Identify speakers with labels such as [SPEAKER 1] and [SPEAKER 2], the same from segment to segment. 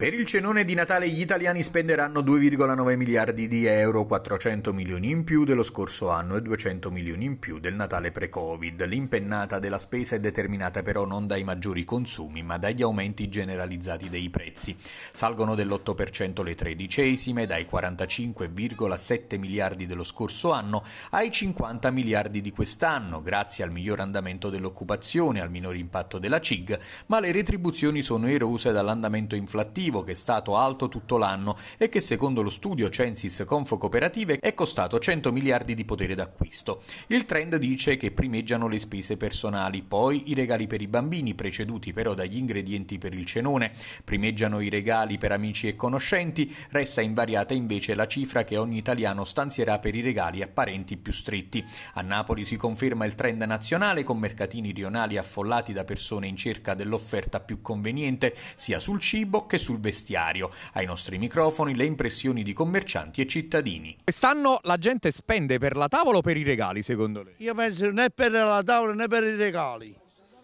[SPEAKER 1] Per il cenone di Natale gli italiani spenderanno 2,9 miliardi di euro, 400 milioni in più dello scorso anno e 200 milioni in più del Natale pre-Covid. L'impennata della spesa è determinata però non dai maggiori consumi, ma dagli aumenti generalizzati dei prezzi. Salgono dell'8% le tredicesime, dai 45,7 miliardi dello scorso anno ai 50 miliardi di quest'anno, grazie al miglior andamento dell'occupazione, al minor impatto della CIG, ma le retribuzioni sono erose dall'andamento inflattivo produttivo che è stato alto tutto l'anno e che secondo lo studio Censis Confo Cooperative è costato 100 miliardi di potere d'acquisto. Il trend dice che primeggiano le spese personali, poi i regali per i bambini, preceduti però dagli ingredienti per il cenone, primeggiano i regali per amici e conoscenti, resta invariata invece la cifra che ogni italiano stanzierà per i regali a parenti più stretti. A Napoli si conferma il trend nazionale con mercatini rionali affollati da persone in cerca dell'offerta più conveniente sia sul cibo che sul sul vestiario. Ai nostri microfoni le impressioni di commercianti e cittadini. Quest'anno la gente spende per la tavola o per i regali secondo lei?
[SPEAKER 2] Io penso né per la tavola né per i regali.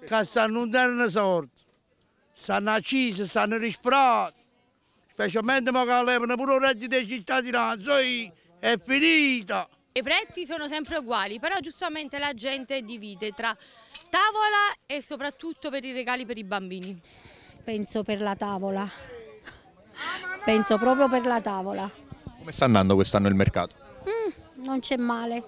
[SPEAKER 2] Che stanno un terno sorte, stanno accise, stanno risparmiati, specialmente ma che levano pure un reddito di cittadinanza, è finita.
[SPEAKER 3] I prezzi sono sempre uguali, però giustamente la gente divide tra tavola e soprattutto per i regali per i bambini.
[SPEAKER 2] Penso per la
[SPEAKER 3] tavola penso proprio per la tavola.
[SPEAKER 1] Come sta andando quest'anno il mercato?
[SPEAKER 3] Mm, non c'è male,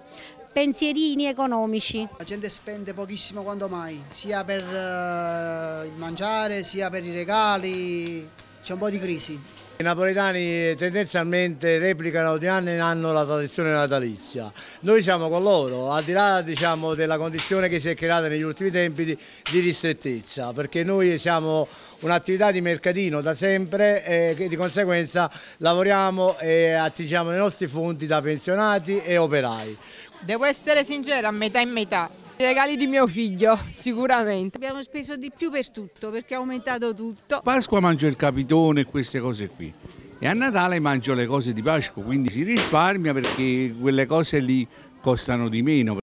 [SPEAKER 3] pensierini economici. La gente spende pochissimo quanto mai, sia per uh, il mangiare, sia per i regali, c'è un po' di crisi. I napoletani tendenzialmente replicano di anno in anno la tradizione natalizia. Noi siamo con loro, al di là diciamo, della condizione che si è creata negli ultimi tempi di, di ristrettezza, perché noi siamo un'attività di mercatino da sempre eh, e di conseguenza lavoriamo e attingiamo i nostri fondi da pensionati e operai.
[SPEAKER 2] Devo essere sincera, a metà e metà. I regali di mio figlio, sicuramente. Abbiamo speso di più per tutto perché ha aumentato tutto. Pasqua mangio il capitone e queste cose qui. E a Natale mangio le cose di Pasqua, quindi si risparmia perché quelle cose lì costano di meno.